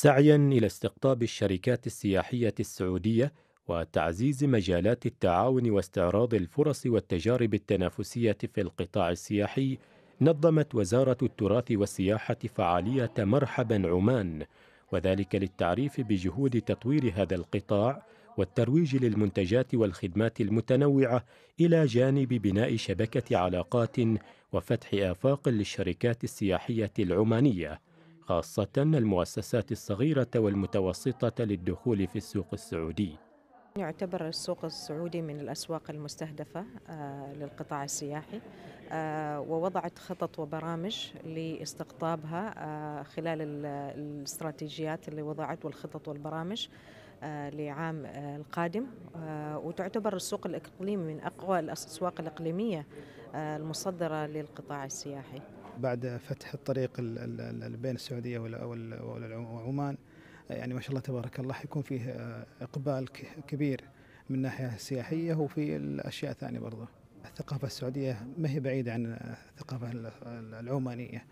سعيا الى استقطاب الشركات السياحيه السعوديه وتعزيز مجالات التعاون واستعراض الفرص والتجارب التنافسيه في القطاع السياحي نظمت وزاره التراث والسياحه فعاليه مرحبا عمان وذلك للتعريف بجهود تطوير هذا القطاع والترويج للمنتجات والخدمات المتنوعه الى جانب بناء شبكه علاقات وفتح افاق للشركات السياحيه العمانيه خاصة المؤسسات الصغيرة والمتوسطة للدخول في السوق السعودي يعتبر السوق السعودي من الأسواق المستهدفة آه، للقطاع السياحي آه، ووضعت خطط وبرامج لاستقطابها آه، خلال الاستراتيجيات اللي وضعت والخطط والبرامج لعام القادم وتعتبر السوق الإقليمي من أقوى الأسواق الإقليمية المصدرة للقطاع السياحي بعد فتح الطريق بين السعوديه وعمان يعني ما شاء الله تبارك الله حيكون فيه آه، اقبال كبير من ناحيه سياحيه وفي الاشياء الثانيه برضه. الثقافة السعودية ما هي بعيدة عن الثقافة العمانية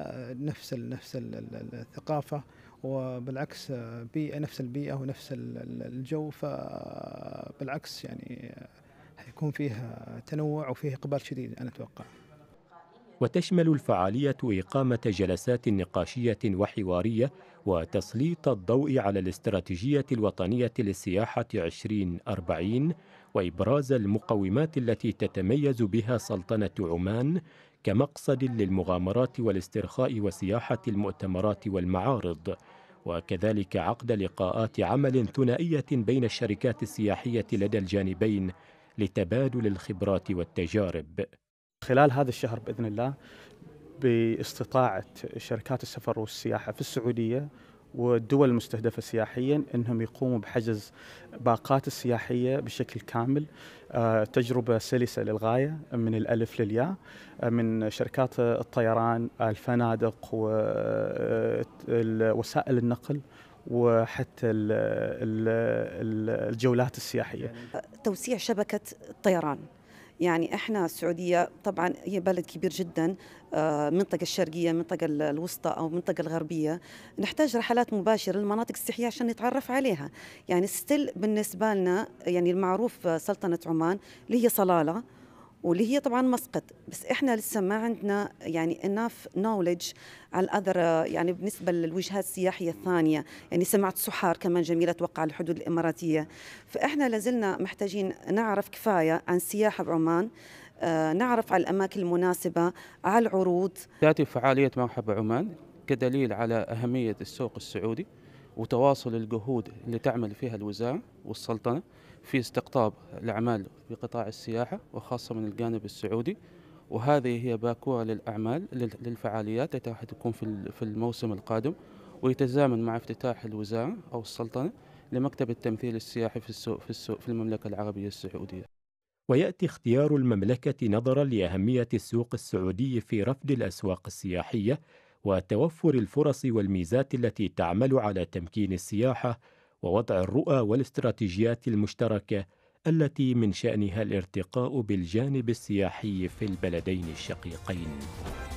آه، نفس نفس الثقافة وبالعكس آه، بيئة نفس البيئة ونفس الجو فبالعكس يعني حيكون فيها تنوع وفيه إقبال شديد أنا أتوقع وتشمل الفعالية إقامة جلسات نقاشية وحوارية وتسليط الضوء على الاستراتيجية الوطنية للسياحة 2040 وإبراز المقومات التي تتميز بها سلطنة عمان كمقصد للمغامرات والاسترخاء وسياحة المؤتمرات والمعارض وكذلك عقد لقاءات عمل ثنائية بين الشركات السياحية لدى الجانبين لتبادل الخبرات والتجارب خلال هذا الشهر باذن الله باستطاعه شركات السفر والسياحه في السعوديه والدول المستهدفه سياحيا انهم يقوموا بحجز باقات السياحيه بشكل كامل آه، تجربه سلسه للغايه من الالف للياء آه، من شركات الطيران الفنادق ووسائل آه، النقل وحتى الجولات السياحيه توسيع شبكه الطيران يعني احنا السعوديه طبعا هي بلد كبير جدا آه، منطقة الشرقية منطقة الوسطى أو منطقة الغربية نحتاج رحلات مباشرة للمناطق السياحية عشان نتعرف عليها يعني ستيل بالنسبة لنا يعني المعروف سلطنة عمان اللي هي صلالة واللي هي طبعا مسقط بس احنا لسه ما عندنا يعني اناف نولج على الاذر يعني بالنسبه للوجهات السياحيه الثانيه يعني سمعت سحار كمان جميله توقع على الحدود الاماراتيه فاحنا لازلنا محتاجين نعرف كفايه عن السياحه بعمان آه، نعرف على الاماكن المناسبه على العروض تاتي فعاليه مرحبا عمان كدليل على اهميه السوق السعودي وتواصل الجهود اللي تعمل فيها الوزارة والسلطنة في استقطاب الأعمال في قطاع السياحة وخاصة من الجانب السعودي وهذه هي باكورة للأعمال للفعاليات التي راح تكون في الموسم القادم ويتزامن مع افتتاح الوزارة أو السلطنة لمكتب التمثيل السياحي في السوق في السوق في المملكة العربية السعودية. وياتي اختيار المملكه نظرا لاهميه السوق السعودي في رفد الاسواق السياحيه وتوفر الفرص والميزات التي تعمل على تمكين السياحه ووضع الرؤى والاستراتيجيات المشتركه التي من شانها الارتقاء بالجانب السياحي في البلدين الشقيقين